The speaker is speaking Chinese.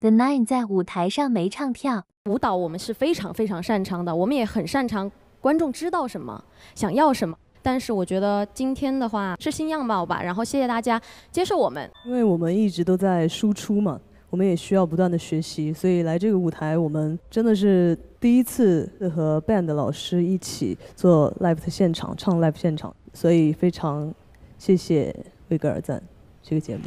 The Nine 在舞台上没唱跳，舞蹈我们是非常非常擅长的，我们也很擅长。观众知道什么，想要什么，但是我觉得今天的话是新样貌吧。然后谢谢大家接受我们，因为我们一直都在输出嘛，我们也需要不断的学习。所以来这个舞台，我们真的是第一次和 Band 老师一起做 Live 的现场唱 Live 现场，所以非常谢谢《威格尔赞》这个节目。